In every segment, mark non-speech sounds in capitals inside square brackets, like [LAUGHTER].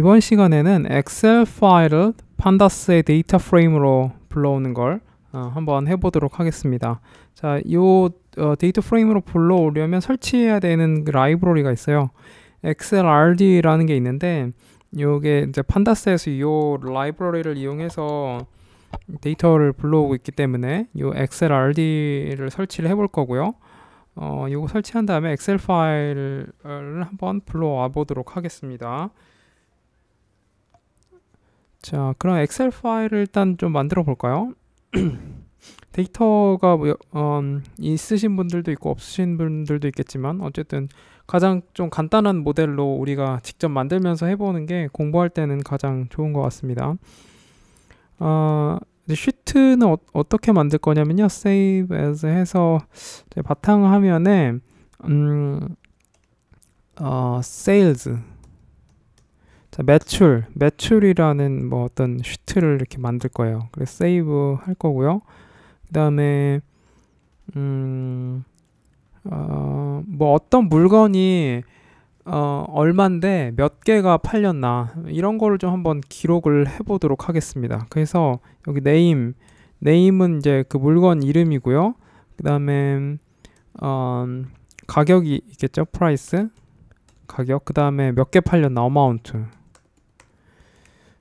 이번 시간에는 엑셀 파일을 판다스의 데이터 프레임으로 불러오는 걸 어, 한번 해보도록 하겠습니다. 자, 이 어, 데이터 프레임으로 불러오려면 설치해야 되는 그 라이브러리가 있어요. XLRD라는 게 있는데 이게 이제 판다스에서 이 라이브러리를 이용해서 데이터를 불러오고 있기 때문에 이 XLRD를 설치를 해 볼 거고요. 어, 이거 설치한 다음에 엑셀 파일을 한번 불러와 보도록 하겠습니다. 자, 그럼 엑셀 파일을 일단 좀 만들어 볼까요? [CLEARS THROAT] 데이터가 뭐, 어, 음, 있으신 분들도 있고 없으신 분들도 있겠지만 어쨌든 가장 좀 간단한 모델로 우리가 직접 만들면서 해보는 게 공부할 때는 가장 좋은 것 같습니다. 어, 쉬트는 어, 떻게 만들 거냐면요. save as 해서 바탕화면에 음, 어, sales 자, 매출, 매출이라는 뭐 어떤 슈트를 이렇게 만들 거예요. 그래서 세이브 할 거고요. 그 다음에, 음, 어, 뭐 어떤 물건이 어, 얼만데 몇 개가 팔렸나 이런 거를 좀 한번 기록을 해보도록 하겠습니다. 그래서 여기 네임, 네임은 이제 그 물건 이름이고요. 그 다음에 어, 가격이 있겠죠, 프라이스 가격. 그 다음에 몇 개 팔렸나 어마운트.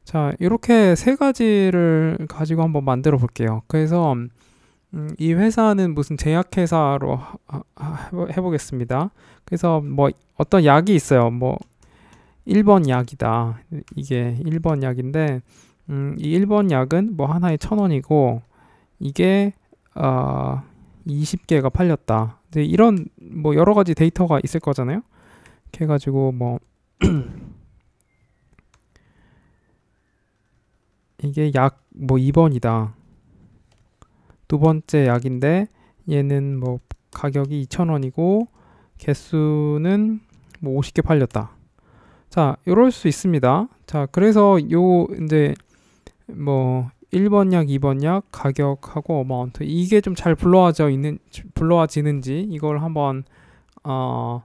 자, 이렇게 세 가지를 가지고 한번 만들어 볼게요. 그래서 음, 이 회사는 무슨 제약회사로 하, 하, 해보, 겠습니다 그래서 뭐 어떤 약이 있어요. 뭐 1번 약이다. 이게 1번 약인데 음, 이 1번 약은 뭐 하나에 천원이고 이게 어, 20개가 팔렸다. 이제 이런 뭐 여러 가지 데이터가 있을 거잖아요. 이렇게 해 가지고 뭐 [CLEARS THROAT] 이게 약 뭐 2번이다. 두 번째 약인데 얘는 뭐 가격이 2,000원이고 개수는 뭐 50개 팔렸다. 자, 이럴 수 있습니다. 자, 그래서 요 이제 뭐 1번 약, 2번 약, 가격하고 어마운트 이게 좀 잘 불러와져 있는 불러와지는지 이걸 한번 어,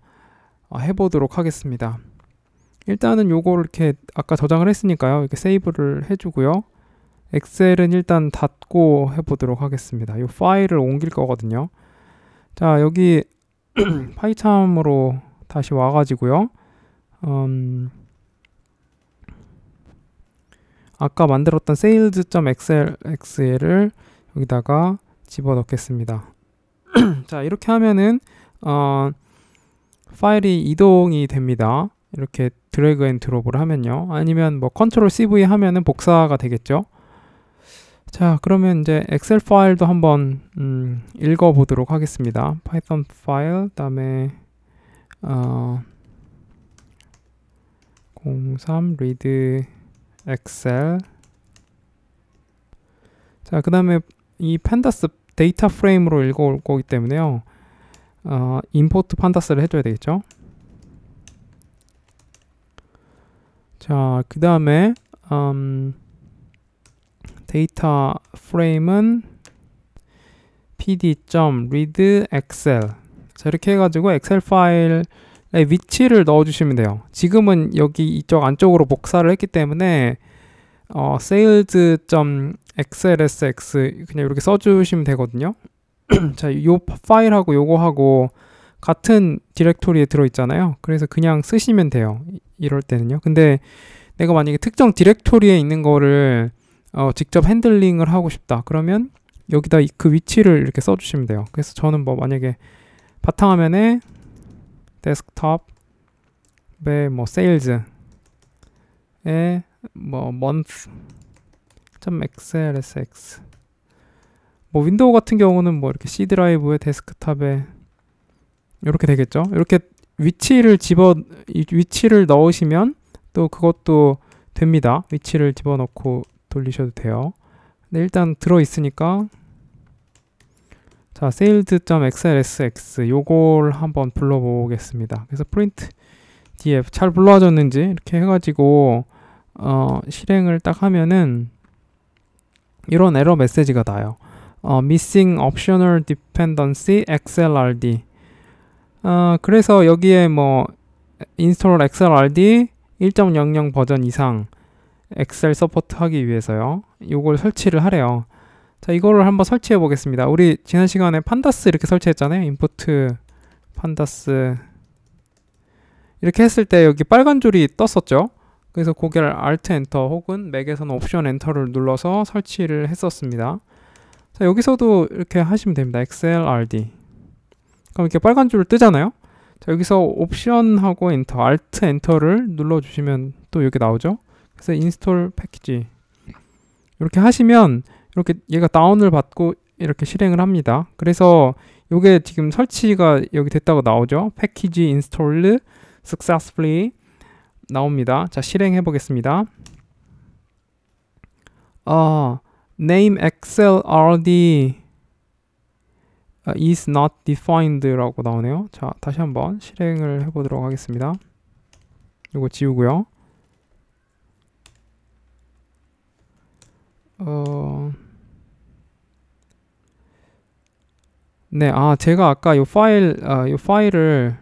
어 해보도록 하겠습니다. 일단은 요거를 이렇게 아까 저장을 했으니까요. 이렇게 세이브를 해주고요. 엑셀은 일단 닫고 해보도록 하겠습니다. 이 파일을 옮길 거거든요. 자 여기 [CLEARS THROAT] 파이참으로 다시 와가지고요. 음, 아까 만들었던 sales.xlxl을 여기다가 집어넣겠습니다. [CLEARS THROAT] 자 이렇게 하면은 어, 파일이 이동이 됩니다. 이렇게 드래그 앤 드롭을 하면요. 아니면 뭐 컨트롤 CV 하면은 복사가 되겠죠. 자, 그러면 이제 엑셀 파일도 한번 음, 읽어보도록 하겠습니다. 파이썬 파일, 그다음에 어, 03 r e a 엑셀. 자, 그다음에 이 판다스 데이터 프레임으로 읽어올 거기 때문에요. 어, 임포트 판다스를 해줘야 되겠죠. 자, 그 다음에 음, 데이터 프레임은 pd.read excel 자, 이렇게 해가지고 엑셀 파일의 위치를 넣어주시면 돼요. 지금은 여기 이쪽 안쪽으로 복사를 했기 때문에 어, sales.xlsx 그냥 이렇게 써주시면 되거든요. [CLEARS THROAT] 자, 이 파일하고 요거하고 같은 디렉토리에 들어있잖아요. 그래서 그냥 쓰시면 돼요. 이럴 때는요. 근데 내가 만약에 특정 디렉토리에 있는 거를 어, 직접 핸들링을 하고 싶다. 그러면 여기다 그 위치를 이렇게 써주시면 돼요. 그래서 저는 뭐 만약에 바탕화면에 데스크탑에뭐 세일즈에 뭐 month .xlsx 뭐 윈도우 같은 경우는 뭐 이렇게 C 드라이브에 데스크탑에 이렇게 되겠죠. 이렇게 위치를 집어 위치를 넣으시면 또 그것도 됩니다. 위치를 집어넣고 돌리셔도 돼요. 근데 일단 들어 있으니까 자, sales.xlsx 요걸 한번 불러보겠습니다. 그래서 프린트 n t df 잘 불러와졌는지 이렇게 해가지고 어, 실행을 딱 하면은 이런 에러 메시지가 나요. 어, missing optional dependency xlrd 어, 그래서 여기에 뭐 인스톨 XLRD 1.00 버전 이상 엑셀 서포트하기 위해서요. 이걸 설치를 하래요. 자, 이거를 한번 설치해 보겠습니다. 우리 지난 시간에 판다스 이렇게 설치했잖아요. 임포트 판다스 이렇게 했을 때 여기 빨간 줄이 떴었죠. 그래서 고개를 Alt 엔터 혹은 맥에서는 옵션 엔터를 눌러서 설치를 했었습니다. 자, 여기서도 이렇게 하시면 됩니다. XLRD 그럼 이렇게 빨간 줄 뜨잖아요. 자, 여기서 옵션하고 엔터, 알트 엔터를 눌러주시면 또 이렇게 나오죠. 그래서 인스톨 패키지 이렇게 하시면 이렇게 얘가 다운을 받고 이렇게 실행을 합니다. 그래서 이게 지금 설치가 여기 됐다고 나오죠. 패키지 인스톨 successfully 나옵니다. 자, 실행해 보겠습니다. 아, name e x l rd 아, is not defined라고 나오네요. 자, 다시 한번 실행을 해보도록 하겠습니다. 이거 지우고요. 어... 네, 아 제가 아까 이 파일, 아, 이 파일을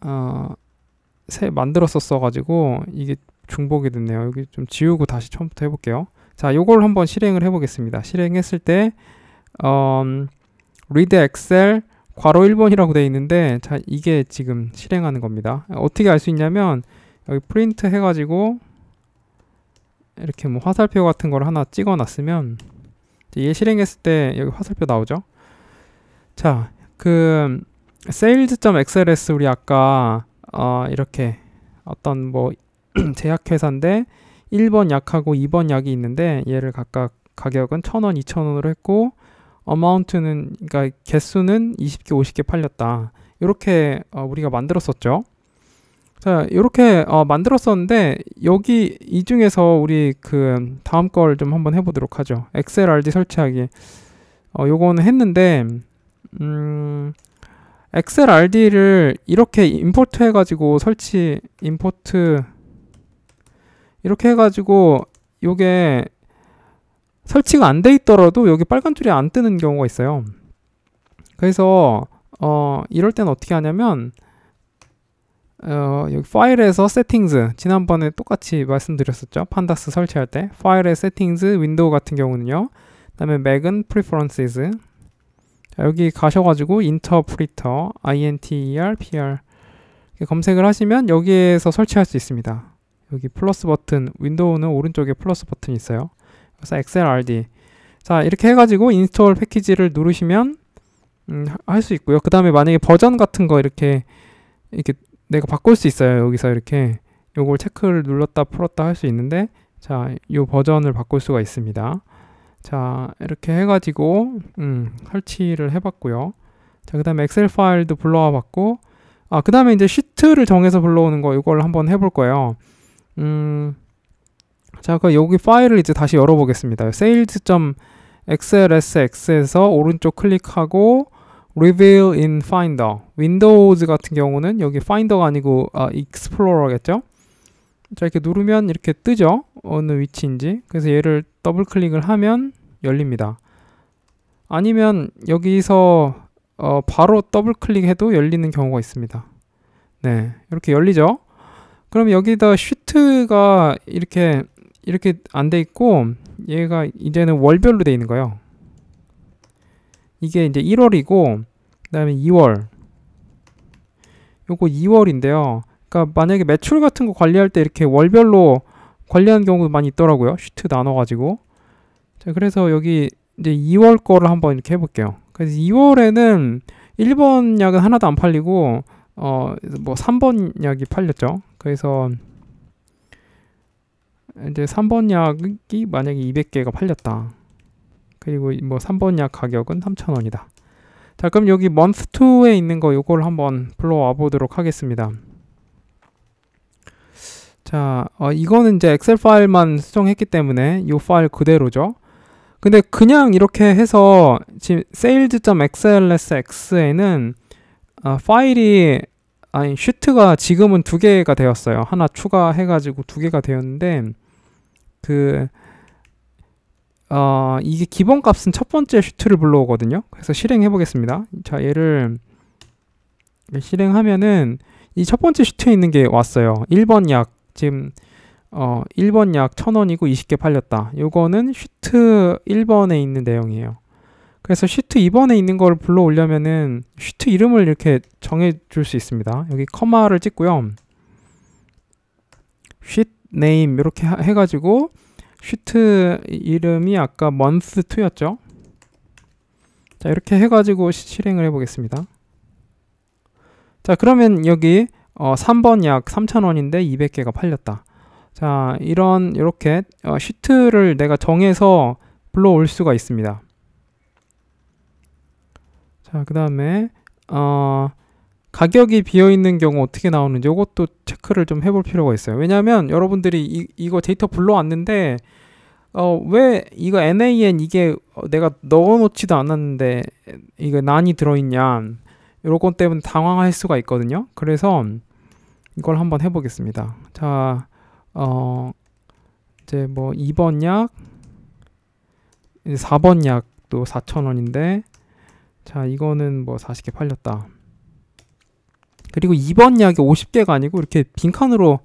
아, 새 만들었었어가지고 이게 중복이 됐네요. 여기 좀 지우고 다시 처음부터 해볼게요. 자, 이걸 한번 실행을 해보겠습니다. 실행했을 때, 음, read excel 괄호 1번이라고 되어 있는데 자 이게 지금 실행하는 겁니다. 어떻게 알 수 있냐면 여기 프린트 해가지고 이렇게 뭐 화살표 같은 걸 하나 찍어 놨으면 얘 실행했을 때 여기 화살표 나오죠. 자, 그 sales.xls 우리 아까 어, 이렇게 어떤 뭐 [CLEARS THROAT] 제약회사인데 1번 약하고 2번 약이 있는데 얘를 각각 가격은 1,000원, 2,000원으로 했고 amount는 그러니까 개수는 20개, 50개 팔렸다. 이렇게 어, 우리가 만들었었죠. 자, 이렇게 어, 만들었었는데 여기 이 중에서 우리 그 다음 걸 좀 한번 해보도록 하죠. XLRD 설치하기. 어, 요거는 했는데 음, XLRD를 이렇게 임포트 해가지고 설치 임포트 이렇게 해가지고 요게 설치가 안 돼 있더라도 여기 빨간 줄이 안 뜨는 경우가 있어요. 그래서 어, 이럴 땐 어떻게 하냐면 어, 여기 파일에서 세팅즈 지난번에 똑같이 말씀드렸었죠. 판다스 설치할 때 파일의 세팅즈 윈도우 같은 경우는요. 그다음에 맥은 preferences 여기 가셔가지고 interpreter inter pr 검색을 하시면 여기에서 설치할 수 있습니다. 여기 플러스 버튼 윈도우는 오른쪽에 플러스 버튼이 있어요. 그래서 XLRD 자 이렇게 해가지고 인스톨 패키지를 누르시면 음, 할 수 있고요. 그 다음에 만약에 버전 같은 거 이렇게 이렇게 내가 바꿀 수 있어요. 여기서 이렇게 요걸 체크를 눌렀다 풀었다 할 수 있는데 자요 버전을 바꿀 수가 있습니다. 자 이렇게 해가지고 음, 설치를 해봤고요. 자그 다음에 엑셀 파일도 불러와 봤고 아 그 다음에 이제 시트를 정해서 불러오는 거 이걸 한번 해볼 거예요. 음 자, 그럼 여기 파일을 이제 다시 열어보겠습니다. sales.xlsx에서 오른쪽 클릭하고 reveal in finder. Windows 같은 경우는 여기 finder가 아니고 아, explore겠죠? r 자, 이렇게 누르면 이렇게 뜨죠? 어느 위치인지. 그래서 얘를 더블 클릭을 하면 열립니다. 아니면 여기서 어, 바로 더블 클릭해도 열리는 경우가 있습니다. 네, 이렇게 열리죠? 그럼 여기다 슈트가 이렇게 이렇게 안 돼 있고 얘가 이제는 월별로 돼 있는 거예요. 이게 이제 1월이고 그다음에 2월 요거 2월인데요. 그러니까 만약에 매출 같은 거 관리할 때 이렇게 월별로 관리하는 경우도 많이 있더라고요. 슈트 나눠 가지고. 자, 그래서 여기 이제 2월 거를 한번 이렇게 해 볼게요. 그래서 2월에는 1번 약은 하나도 안 팔리고 어 뭐 3번 약이 팔렸죠. 그래서 이제 3번 약이 만약에 200개가 팔렸다. 그리고 뭐 3번 약 가격은 3,000원이다. 자, 그럼 여기 m 스 n 2에 있는 거 요걸 한번 불러와 보도록 하겠습니다. 자, 어, 이거는 이제 엑셀 파일만 수정했기 때문에 이 파일 그대로죠. 근데 그냥 이렇게 해서 지금 sales.xlsx에는 어, 파일이 아니 슈트가 지금은 두 개가 되었어요. 하나 추가해가지고 두 개가 되었는데 그 어, 이게 기본값은 첫 번째 슈트를 불러오거든요. 그래서 실행해 보겠습니다. 자, 얘를 실행하면은 이 첫 번째 슈트에 있는 게 왔어요. 1번 약 지금 어, 1번 약 1000원이고 20개 팔렸다. 요거는 슈트 1번에 있는 내용이에요. 그래서 슈트 2번에 있는 걸 불러오려면은 슈트 이름을 이렇게 정해 줄수 있습니다. 여기 커마를 찍고요. 슈트 네임 이렇게 하, 해가지고 슈트 이름이 아까 month 2였죠. 자 이렇게 해가지고 시, 실행을 해보겠습니다. 자 그러면 여기 어, 3번 약 3,000원인데 200개가 팔렸다. 자 이런 이렇게 어, 슈트를 내가 정해서 불러올 수가 있습니다. 자그 다음에 어, 가격이 비어 있는 경우 어떻게 나오는지 이것도 체크를 좀 해볼 필요가 있어요. 왜냐하면 여러분들이 이, 이거 데이터 불러왔는데 어, 왜 이거 NAN 이게 어, 내가 넣어놓지도 않았는데 이거 난이 들어있냐 요것 때문에 당황할 수가 있거든요. 그래서 이걸 한번 해보겠습니다. 자, 어, 이제 뭐 2번 약, 4번 약도 4천원인데 자, 이거는 뭐 40개 팔렸다. 그리고 2번 약이 50개가 아니고 이렇게 빈칸으로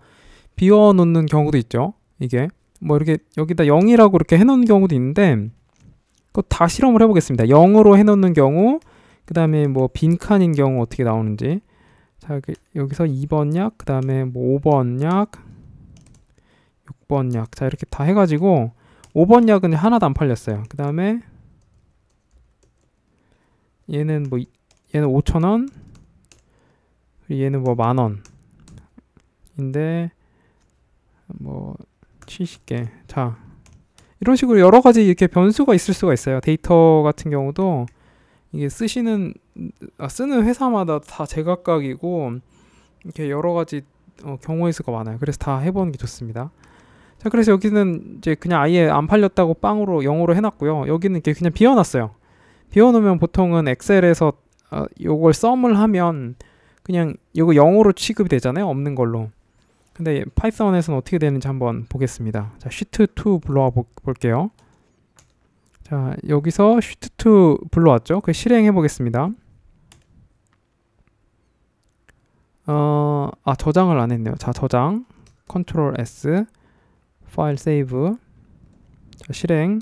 비워 놓는 경우도 있죠. 이게 뭐 이렇게 여기다 0이라고 이렇게 해 놓는 경우도 있는데 그거 다 실험을 해 보겠습니다. 0으로 해 놓는 경우 그다음에 뭐 빈칸인 경우 어떻게 나오는지 자 여기, 서 2번 약 그다음에 뭐 5번 약 6번 약 자 이렇게 다해 가지고 5번 약은 하나도 안 팔렸어요. 그다음에 얘는 뭐 얘는 5,000원 얘는 뭐 만원인데 뭐 70개 자 이런 식으로 여러 가지 이렇게 변수가 있을 수가 있어요 데이터 같은 경우도 이게 쓰시는 아, 쓰는 회사마다 다 제각각이고 이렇게 여러 가지 어, 경우의 수가 많아요 그래서 다 해보는 게 좋습니다 자 그래서 여기는 이제 그냥 아예 안 팔렸다고 빵으로 영어로 해놨고요 여기는 이렇게 그냥 비워놨어요 비워놓으면 보통은 엑셀에서 어, 요걸 썸을 하면 그냥 이거 0으로 취급이 되잖아요. 없는 걸로. 근데 파이썬에서는 어떻게 되는지 한번 보겠습니다. 자, 시트2 불러와 볼게요. 자, 여기서 시트2 불러왔죠. 그 실행해 보겠습니다. 어, 아, 저장을 안 했네요. 자, 저장. 컨트롤 S. 파일 세이브. 자, 실행.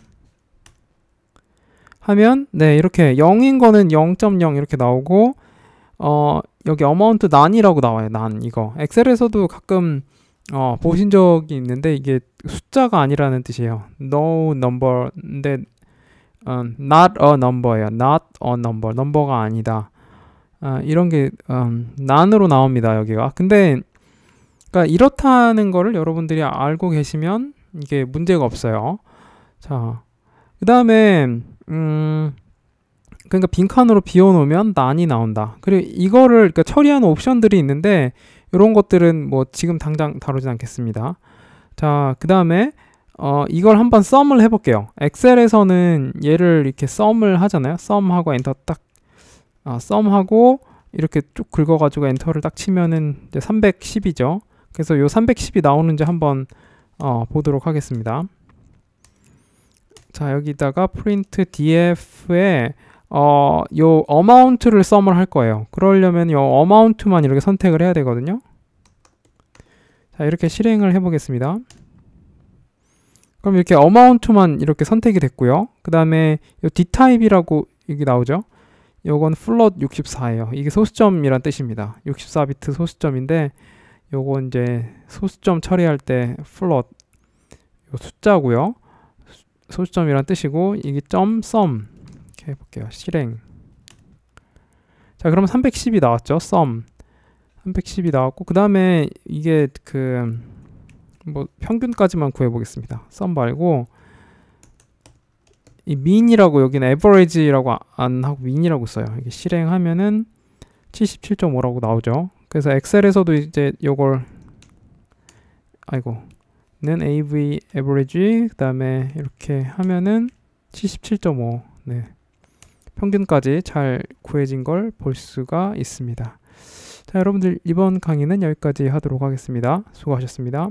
하면, 네, 이렇게 0인 거는 0.0 이렇게 나오고, 어, 여기 amount nan이라고 나와요. 난 이거. 엑셀에서도 가끔 어, 보신 적이 있는데 이게 숫자가 아니라는 뜻이에요. no number인데 um, 어, not a number예요. not a number. 넘버가 아니다. 아, 이런 게 음, 난으로 나옵니다. 여기가. 근데 그러니까 이렇다는 거를 여러분들이 알고 계시면 이게 문제가 없어요. 자, 그 다음에 음, 그러니까 빈칸으로 비워놓으면 난이 나온다. 그리고 이거를 그러니까 처리하는 옵션들이 있는데 이런 것들은 뭐 지금 당장 다루진 않겠습니다. 자, 그 다음에 어, 이걸 한번 썸을 해볼게요. 엑셀에서는 얘를 이렇게 썸을 하잖아요. 썸하고 엔터 딱 아, 썸하고 이렇게 쭉 긁어가지고 엔터를 딱 치면은 이제 310이죠. 그래서 요 310이 나오는지 한번 어, 보도록 하겠습니다. 자 여기다가 프린트 df에 어, 요 amount를 썸을 할 거예요. 그러려면 요 amount만 이렇게 선택을 해야 되거든요. 자, 이렇게 실행을 해 보겠습니다. 그럼 이렇게 amount만 이렇게 선택이 됐고요. 그다음에 요 d 타입이라고 이게 나오죠. 요건 플롯 64예요. 이게 소수점이란 뜻입니다. 64비트 소수점인데 요건 이제 소수점 처리할 때플요 숫자고요. 소수점이란 뜻이고 이게 점 썸. 해볼게요. 실행. 자, 그럼 310이 나왔죠. sum. 310이 나왔고 그 다음에 이게 그 뭐 평균까지만 구해보겠습니다. sum 말고 이 mean이라고 여기는 average라고 안 하고 mean이라고 써요. 이게 실행하면은 77.5라고 나오죠. 그래서 엑셀에서도 이제 요걸 아이고 는 av average 그 다음에 이렇게 하면은 77.5 네. 평균까지 잘 구해진 걸 볼 수가 있습니다. 자, 여러분들 이번 강의는 여기까지 하도록 하겠습니다. 수고하셨습니다.